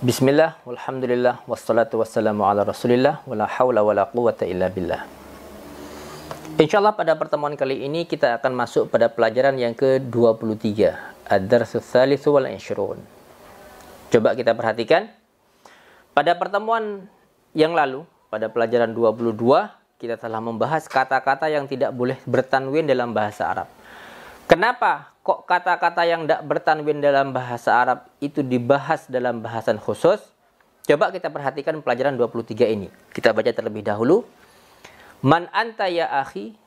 Bismillah, walhamdulillah, wassalatu wassalamu ala rasulillah, wala hawla wala quwata illa billah. InsyaAllah pada pertemuan kali ini kita akan masuk pada pelajaran yang ke-23. Ad-Darsus Thalithu wal Insyurun. Coba kita perhatikan. Pada pertemuan yang lalu, pada pelajaran 22, kita telah membahas kata-kata yang tidak boleh bertanwin dalam bahasa Arab. Kenapa kok kata-kata yang tidak bertanwin dalam bahasa Arab itu dibahas dalam bahasan khusus? Coba kita perhatikan pelajaran 23 ini. Kita baca terlebih dahulu. Man anta ya akhi?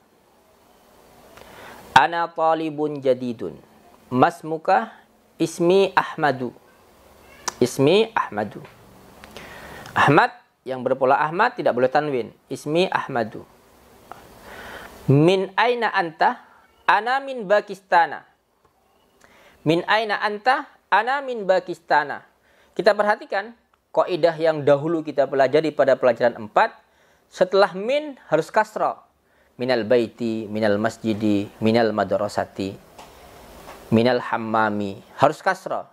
Ana talibun jadidun. Masmuka ismi Ahmadu. Ismi Ahmadu. Ahmad yang berpola Ahmad tidak boleh tanwin. Ismi Ahmadu. Min aina anta? Ana min Pakistana. Min aina anta? Ana min Pakistana. Kita perhatikan kaidah yang dahulu kita pelajari pada pelajaran 4. Setelah min harus kasra. Minal baiti, minal masjidi, minal madrasati, minal hammami. Harus kasra.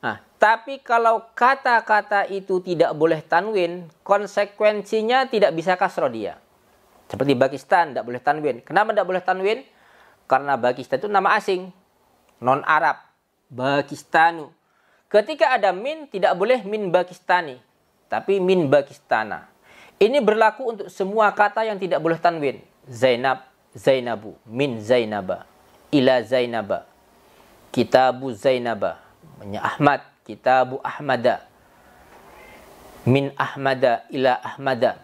Nah, tapi kalau kata-kata itu tidak boleh tanwin, konsekuensinya tidak bisa kasro dia. Seperti Pakistan, tidak boleh tanwin. Kenapa tidak boleh tanwin? Karena Pakistan itu nama asing, non Arab, Pakistanu. Ketika ada min tidak boleh min Pakistani, tapi min Pakistana. Ini berlaku untuk semua kata yang tidak boleh tanwin. Zainab, Zainabu, min Zainaba, ila Zainaba, kitabu Zainaba, Ahmad, kitabu Ahmada, min Ahmada ila Ahmada.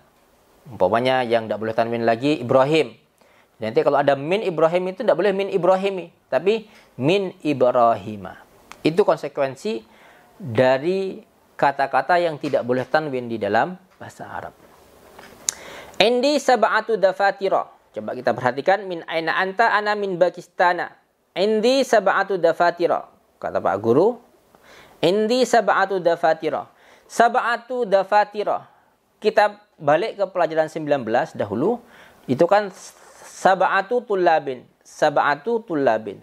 Umpamanya yang tidak boleh tanwin lagi Ibrahim, Nanti kalau ada min Ibrahim itu tidak boleh min Ibrahimi, tapi min Ibrahima. Itu konsekuensi dari kata-kata yang tidak boleh tanwin di dalam bahasa Arab. Indi sab'atu dafatira. Coba kita perhatikan min aina anta ana min Pakistana. Indi sab'atu dafatira. Kata Pak Guru, indi sab'atu dafatira. Sab'atu dafatira. Kita balik ke pelajaran 19 dahulu. Itu kan Sab'atu tullabin. Sab'atu tullabin.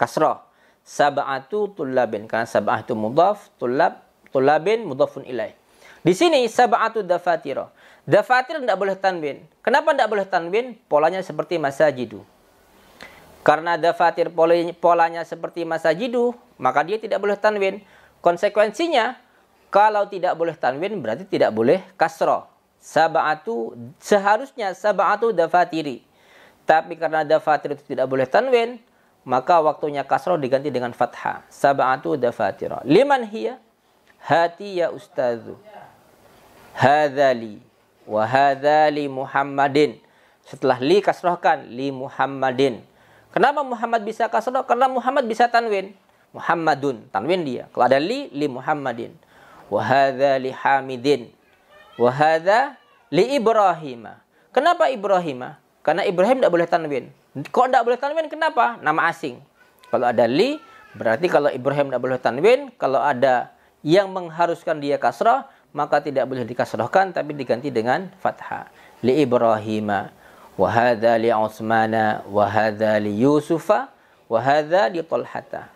Kasrah. Sab'atu tulabin Karena sab'ah itu mudhaf, tullab, tullabin mudhafun ilaih. Di sini sab'atu dafatiro. Dafatir tidak boleh tanwin. Kenapa tidak boleh tanwin? Polanya seperti masa jidu. Karena dafatir polanya seperti masa jidu, maka dia tidak boleh tanwin. Konsekuensinya, kalau tidak boleh tanwin berarti tidak boleh kasroh. Sab'atu seharusnya sab'atu dafatiri. Tapi karena dafatir itu tidak boleh tanwin, maka waktunya kasroh diganti dengan fathah. Sab'atu dafatira. Liman hiya? Hati ya ustazu. Hadhali. wahadali Muhammadin. Setelah li kasrohkan. Li Muhammadin. Kenapa Muhammad bisa kasroh? Karena Muhammad bisa tanwin. Muhammadun. Tanwin dia. Kalau ada li, li Muhammadin. wahadali Hamidin. Wa li Ibrahimah. Kenapa Ibrahimah? Karena Ibrahim tidak boleh tanwin. Kok tidak boleh tanwin? Kenapa? Nama asing. Kalau ada li, berarti kalau Ibrahim tidak boleh tanwin, kalau ada yang mengharuskan dia kasrah, maka tidak boleh dikasrahkan tapi diganti dengan fathah. Li Ibrahima wahada li Utsmana wahada li Yusufa wahada li Talhata.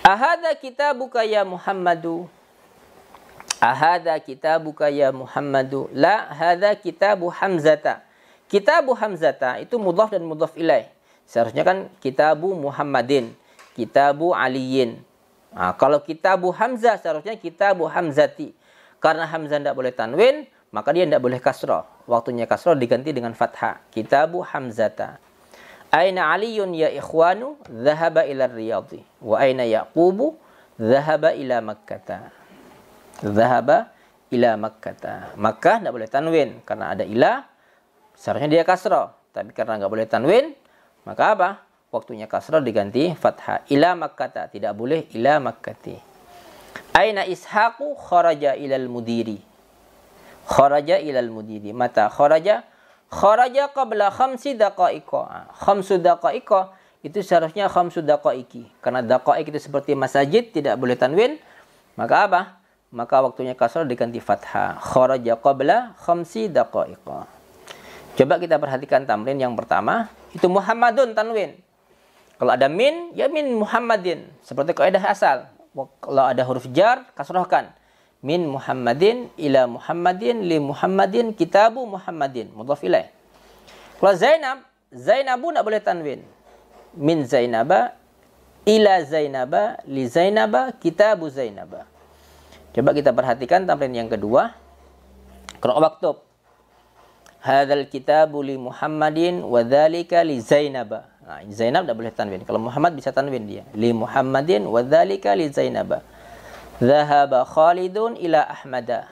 Ahada kita buka ya Muhammadu Ahada kitabu ya Muhammadu. La hadha kitabu Hamzata. Kitabu Hamzata itu mudhaf dan mudhaf ilaih. Seharusnya kan kitabu Muhammadin. Kitabu Aliyin. Nah, kalau kitabu Hamzah seharusnya kitabu Hamzati. Karena Hamzah tidak boleh tanwin, maka dia tidak boleh kasroh. Waktunya kasroh diganti dengan fathah. Kitabu Hamzata. Aina Aliyun ya ikhwanu, zahaba ila riyadhi. Wa aina Yaqubu, zahaba ila makkata. Zahaba ila Makkah. Makkah tidak boleh tanwin karena ada ila seharusnya dia kasroh. Tapi karena nggak boleh tanwin, maka apa? Waktunya kasroh diganti fathah. Ila Makkah tidak boleh ila Makkati. Aina ishaku kharaja ilal mudiri. Kharaja ilal mudiri. Mata kharaja kharaja qabla khamsi daqaiqa. Khamsu daqaiqa itu seharusnya khamsu daqaiki. Karena daqaik itu seperti masjid tidak boleh tanwin, maka apa? maka waktunya kasar diganti fathah. Kharaja qabla khamsi daqaiqa. Coba kita perhatikan tamrin yang pertama, itu Muhammadun tanwin. Kalau ada min, ya min Muhammadin, seperti kaidah asal. Kalau ada huruf jar, kasrohkan. Min Muhammadin ila Muhammadin li Muhammadin kitabu Muhammadin mudhaf ilaih. Kalau Zainab, Zainabu tidak boleh tanwin. Min Zainaba ila Zainaba li Zainaba kitabu Zainaba. Coba kita perhatikan tamrin yang kedua. Qira'a waktu hadal kitabu li Muhammadin wa dzalika li Zainab. Nah, Zainab tidak boleh tanwin. Kalau Muhammad bisa tanwin dia. Li Muhammadin wa dzalika li Zainab. Zahaba Khalidun ila Ahmada.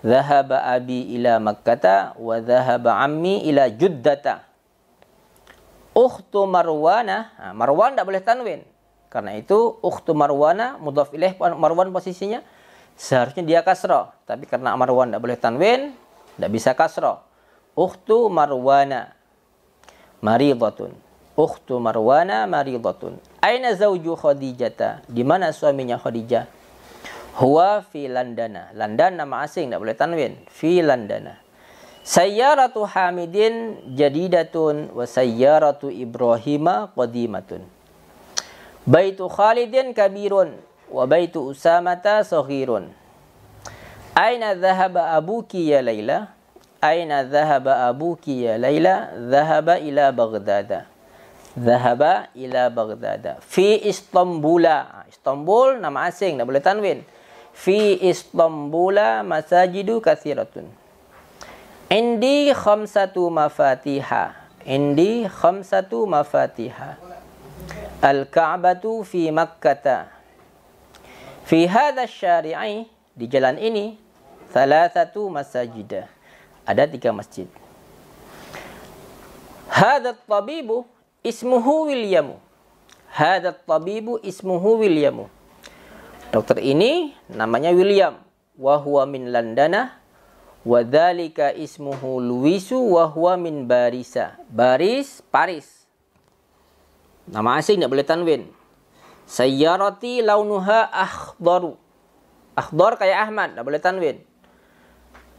Zahaba abi ila Makkata wa zahaba ammi ila Juddata. Ukhtu Marwana, nah, Marwan tidak boleh tanwin. Karena itu ukhtu Marwana mudhaf ilaih Marwan posisinya Seharusnya dia kasro, tapi karena Marwan tidak boleh tanwin, tidak bisa kasro. Ukhtu Marwana maridhatun. Ukhtu Marwana maridhatun. Aina zauju Khadijata? Di mana suaminya Khadijah? Huwa fi Landana. Landan nama asing tidak boleh tanwin. Fi Landana. Sayyaratu Hamidin jadidatun wa sayyaratu Ibrahima qadimatun. Baitu Khalidin kabirun Wabaitu baitu usamata saghirun aina dhahaba abuki ya laila aina dhahaba abuki ya laila dhahaba ila baghdada dhahaba ila baghdada fi istambula nama asing tidak boleh tanwin fi istambula masajidu kathiratun indi khamsatu mafatiha indi khamsatu mafatiha al-ka'batu fi Fi hadha syari'i di jalan ini salah satu masajid. Ada tiga masjid. Hadat tabibu ismuhu Williamu. Hadat tabibu ismuhu Williamu. Dokter ini namanya William wa huwa min Londona wa ismuhu Luisu wa min Barisa. Baris, Paris. Nama asing tidak boleh tanwin. Sayyarati launuha akhdaru. Akhdar kayak Ahmad, tidak boleh tanwin.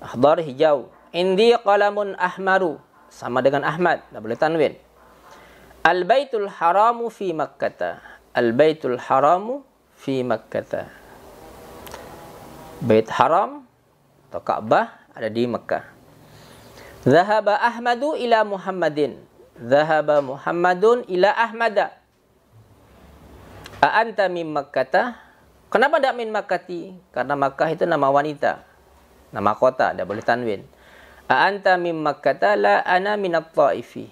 Akhdar hijau. Indi qalamun ahmaru. Sama dengan Ahmad, tidak boleh tanwin. Al-baitul haramu fi makkata. Al-baitul haramu fi makkata. Bait haram atau Ka'bah ada di Mekah. Zahaba Ahmadu ila Muhammadin. Zahaba Muhammadun ila Ahmadah. A'anta min Makkata? Kenapa tidak min Makkati? Karena Makkah itu nama wanita. Nama kota, tidak boleh tanwin. A'anta min Makkata la ana min at-Ta'ifi.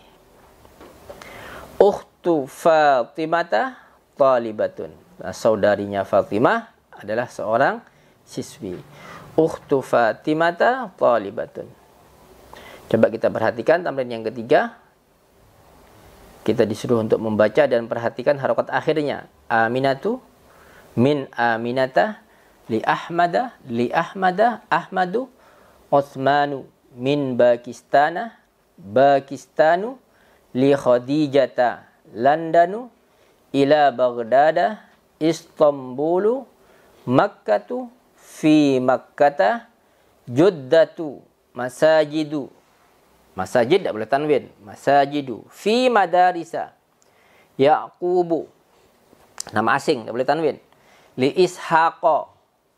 Ukhtu Fatimata talibatun. Nah, saudarinya Fatimah adalah seorang siswi. Ukhtu Fatimata talibatun. Coba kita perhatikan tamrin yang ketiga kita disuruh untuk membaca dan perhatikan harokat akhirnya aminatu min aminata li ahmada li ahmada ahmadu osmanu min Pakistana Pakistanu li Khadijata Landanu ila Baghdada Istanbulu Makkatu fi Makkata Juddatu Masajidu Masajid tidak boleh tanwin. Masajidu. Fi madarisa. Yaqubu. Nama asing tidak boleh tanwin. Li ishaqa.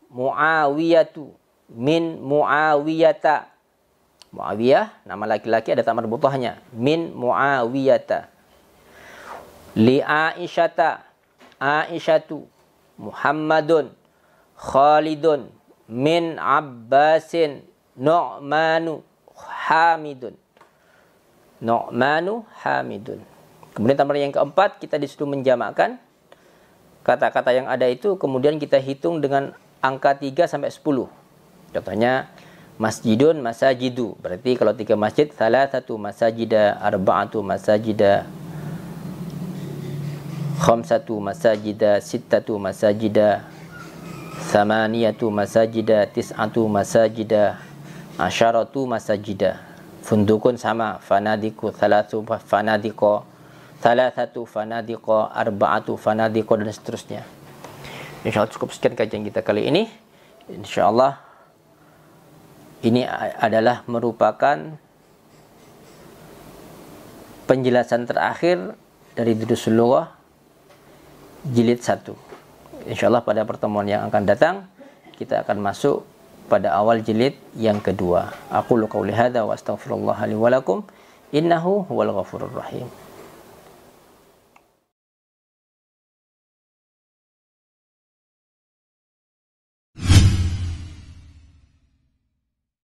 Muawiyatu. Min muawiyata. Muawiyah, nama laki-laki ada tak marbutahnya. Min muawiyata. Li aisyata. Aisyatu. Muhammadun. Khalidun. Min abbasin. Nu'manu. Hamidun. Nu'manu Hamidun. Kemudian tambahan yang keempat kita disuruh menjamakkan kata-kata yang ada itu kemudian kita hitung dengan angka 3 sampai 10. Contohnya masjidun masajidu. Berarti kalau tiga masjid salah satu masajida, arba'atu masajida, khamsatu masajida, sittatu masajida, samaniyatu masajida, tis'atu masajida, asyaratu masajida. Fundukun sama fanadiku thalathu fanadiko thalathatu fanadiko arba'atu fanadiko dan seterusnya. Insya Allah cukup sekian kajian kita kali ini. Insya Allah ini adalah merupakan penjelasan terakhir dari Durusul Lughah jilid 1. Insyaallah pada pertemuan yang akan datang kita akan masuk pada awal jilid yang kedua. Aku lu qauli hadza wa astaghfirullah li innahu ghafurur rahim.